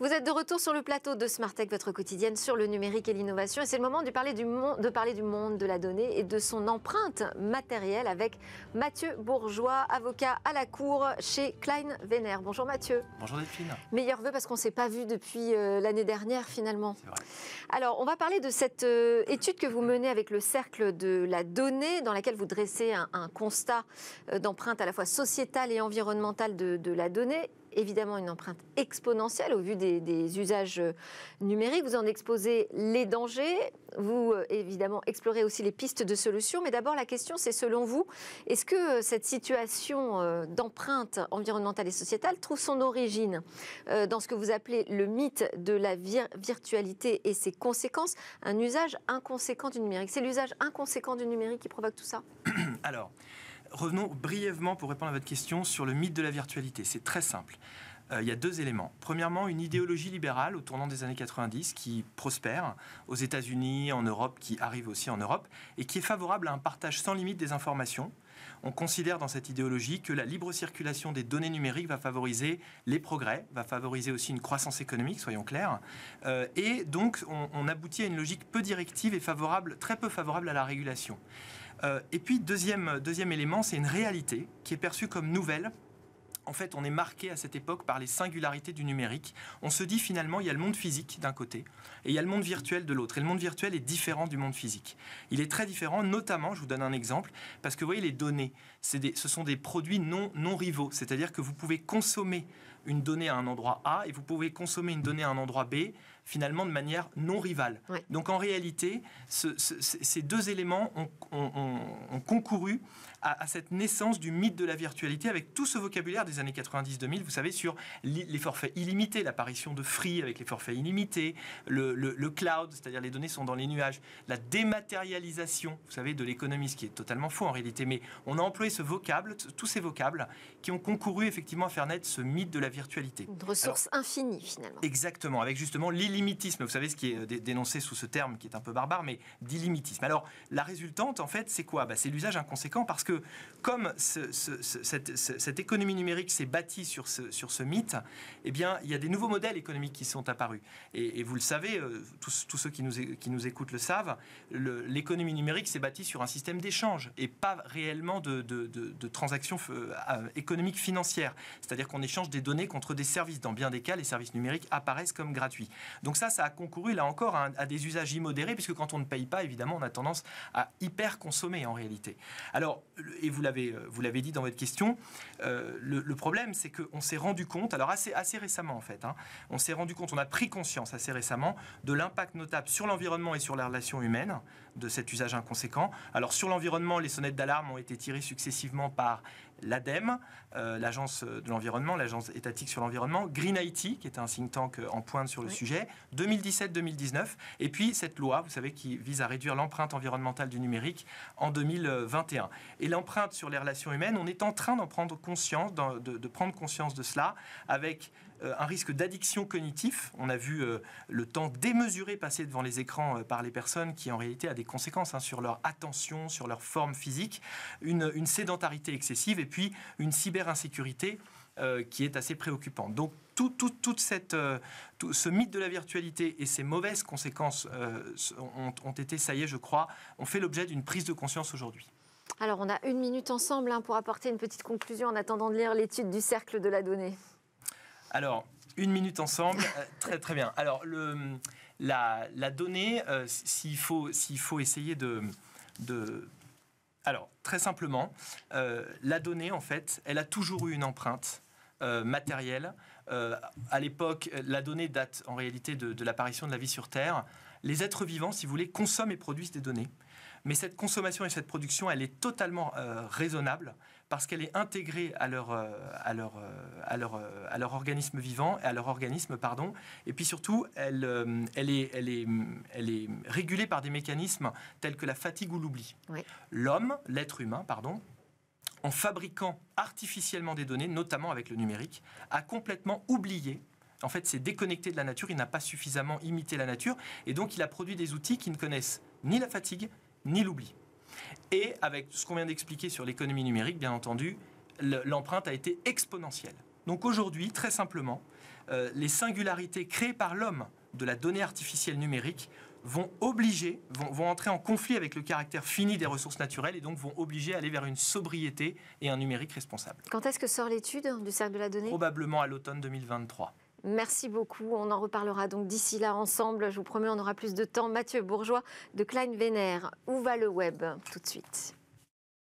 Vous êtes de retour sur le plateau de Smart Tech, votre quotidienne sur le numérique et l'innovation. Et c'est le moment de parler, du monde, de parler du monde de la donnée et de son empreinte matérielle avec Mathieu Bourgeois, avocat à la Cour chez Klein Véner. Bonjour Mathieu. Bonjour Delphine. Meilleur vœu parce qu'on ne s'est pas vu depuis euh, l'année dernière finalement. C'est vrai. Alors, on va parler de cette euh, étude que vous menez avec le Cercle de la donnée, dans laquelle vous dressez un, constat euh, d'empreinte à la fois sociétale et environnementale de, de la donnée évidemment une empreinte exponentielle au vu des, usages euh, numériques. Vous en exposez les dangers, vous euh, évidemment explorez aussi les pistes de solutions, mais d'abord la question c'est selon vous, est-ce que euh, cette situation d'empreinte environnementale et sociétale trouve son origine dans ce que vous appelez le mythe de la virtualité et ses conséquences, un usage inconséquent du numérique C'est l'usage inconséquent du numérique qui provoque tout ça Alors, revenons brièvement pour répondre à votre question sur le mythe de la virtualité. C'est très simple. Euh, il y a deux éléments. Premièrement, une idéologie libérale au tournant des années 90 qui prospère aux États-Unis, en Europe, qui arrive aussi en Europe, et qui est favorable à un partage sans limite des informations. On considère dans cette idéologie que la libre circulation des données numériques va favoriser les progrès, va favoriser aussi une croissance économique, soyons clairs. Euh, et donc, on, on aboutit à une logique peu directive et favorable, très peu favorable à la régulation. Euh, et puis, deuxième, deuxième élément, c'est une réalité qui est perçue comme nouvelle. En fait, on est marqué à cette époque par les singularités du numérique. On se dit finalement, il y a le monde physique d'un côté et il y a le monde virtuel de l'autre. Et le monde virtuel est différent du monde physique. Il est très différent, notamment, je vous donne un exemple, parce que vous voyez, les données, des, ce sont des produits non, non rivaux. C'est-à-dire que vous pouvez consommer une donnée à un endroit A et vous pouvez consommer une donnée à un endroit B finalement de manière non rivale. Donc en réalité, ces deux éléments ont, concouru à, cette naissance du mythe de la virtualité avec tout ce vocabulaire des années 90-2000, vous savez, sur les forfaits illimités, l'apparition de Free avec les forfaits illimités, le, le cloud, c'est-à-dire les données sont dans les nuages, la dématérialisation, vous savez, de l'économie, ce qui est totalement faux en réalité, mais on a employé ce vocable, tous ces vocables qui ont concouru effectivement à faire naître ce mythe de la virtualité. Une ressource infinie finalement. Exactement, avec justement l'illimitisme. Vous savez ce qui est euh, dénoncé sous ce terme qui est un peu barbare, mais d'illimitisme. Alors la résultante en fait c'est quoi bah, C'est l'usage inconséquent parce que comme cette, économie numérique s'est bâtie sur ce, sur ce mythe, eh bien il y a des nouveaux modèles économiques qui sont apparus. Et, vous le savez, euh, tous, ceux qui nous, qui nous écoutent le savent, l'économie numérique s'est bâtie sur un système d'échange et pas réellement de, de, de transactions euh, économiques financières. C'est-à-dire qu'on échange des données contre des services. Dans bien des cas, les services numériques apparaissent comme gratuits. Donc ça, ça a concouru, là encore, à, à des usages immodérés, puisque quand on ne paye pas, évidemment, on a tendance à hyper consommer en réalité. Alors, et vous l'avez, euh, vous l'avez dit dans votre question, euh, le, problème, c'est qu'on s'est rendu compte, alors assez, assez récemment en fait, hein, on s'est rendu compte, on a pris conscience assez récemment de l'impact notable sur l'environnement et sur la relation humaine de cet usage inconséquent. Alors sur l'environnement, les sonnettes d'alarme ont été tirées successivement par l'ADEME, euh, l'agence de l'environnement, l'agence sur l'environnement, Green IT, qui est un think tank euh, en pointe sur le sujet, 2017-2019, et puis cette loi, vous savez, qui vise à réduire l'empreinte environnementale du numérique en 2021. Et l'empreinte sur les relations humaines, on est en train d'en prendre conscience, de, prendre conscience de cela, avec euh, un risque d'addiction cognitif. On a vu euh, le temps démesuré passer devant les écrans par les personnes qui en réalité a des conséquences hein, sur leur attention, sur leur forme physique, une, une sédentarité excessive et puis une cyberinsécurité euh, qui est assez préoccupante. Donc tout, toute cette, euh, ce mythe de la virtualité et ses mauvaises conséquences euh, ont, été, ça y est, je crois, ont fait l'objet d'une prise de conscience aujourd'hui. Alors on a une minute ensemble hein, pour apporter une petite conclusion en attendant de lire l'étude du cercle de la donnée. Alors, une minute ensemble, très très bien. Alors, la, donnée, s'il faut, faut essayer de, alors, très simplement, la donnée, en fait, elle a toujours eu une empreinte euh, matériel. Euh, à l'époque, la donnée date en réalité de, l'apparition de la vie sur Terre. Les êtres vivants, si vous voulez, consomment et produisent des données. Mais cette consommation et cette production, elle est totalement euh, raisonnable parce qu'elle est intégrée à leur, à, leur, à, leur, à leur organisme vivant, et à leur organisme, pardon. Et puis surtout, elle, elle, est, elle, est, elle est régulée par des mécanismes tels que la fatigue ou l'oubli. L'homme, l'être humain, pardon, en fabriquant artificiellement des données, notamment avec le numérique, a complètement oublié en fait, c'est déconnecté de la nature, il n'a pas suffisamment imité la nature, et donc il a produit des outils qui ne connaissent ni la fatigue, ni l'oubli. Et avec ce qu'on vient d'expliquer sur l'économie numérique, bien entendu, l'empreinte a été exponentielle. Donc aujourd'hui, très simplement, euh, les singularités créées par l'homme de la donnée artificielle numérique vont obliger, vont, entrer en conflit avec le caractère fini des ressources naturelles et donc vont obliger à aller vers une sobriété et un numérique responsable. Quand est-ce que sort l'étude du cercle de la donnée Probablement à l'automne 2023. Merci beaucoup. On en reparlera donc d'ici là ensemble. Je vous promets, on aura plus de temps. Mathieu Bourgeois de Klein Vénère. Où va le web Tout de suite.